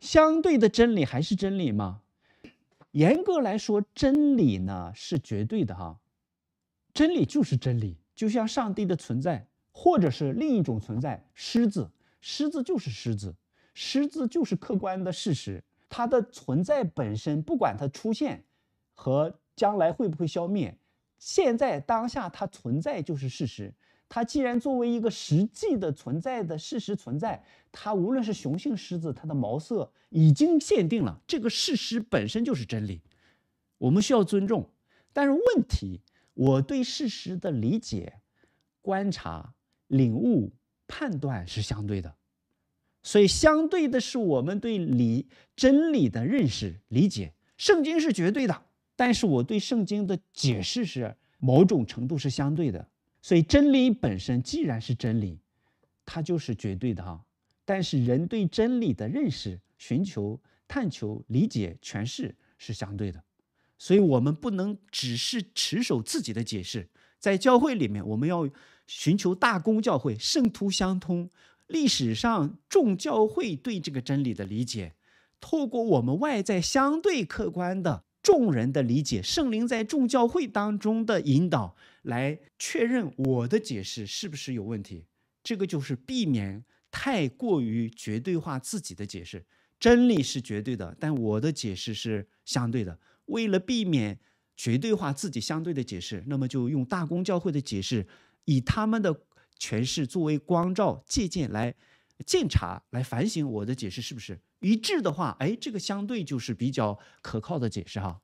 相对的真理还是真理吗？严格来说，真理呢是绝对的哈，真理就是真理，就像上帝的存在，或者是另一种存在，狮子，狮子就是狮子，狮子就是客观的事实，它的存在本身，不管它出现和将来会不会消灭，现在当下它存在就是事实。它既然作为一个实际的存在的事实存在，它无论是雄性狮子，它的毛色已经限定了，这个事实本身就是真理，我们需要尊重。但是问题，我对事实的理解、观察、领悟、判断是相对的，所以相对的是我们对理真理的认识理解。圣经是绝对的，但是我对圣经的解释是某种程度是相对的。所以真理本身既然是真理，它就是绝对的哈。但是人对真理的认识、寻求、探求、理解、诠释是相对的，所以我们不能只是持守自己的解释。在教会里面，我们要寻求大公教会、圣徒相通、历史上众教会对这个真理的理解，透过我们外在相对客观的。众人的理解，圣灵在众教会当中的引导，来确认我的解释是不是有问题。这个就是避免太过于绝对化自己的解释。真理是绝对的，但我的解释是相对的。为了避免绝对化自己相对的解释，那么就用大公教会的解释，以他们的诠释作为光照借鉴来。鉴察来反省我的解释是不是一致的话，哎，这个相对就是比较可靠的解释哈。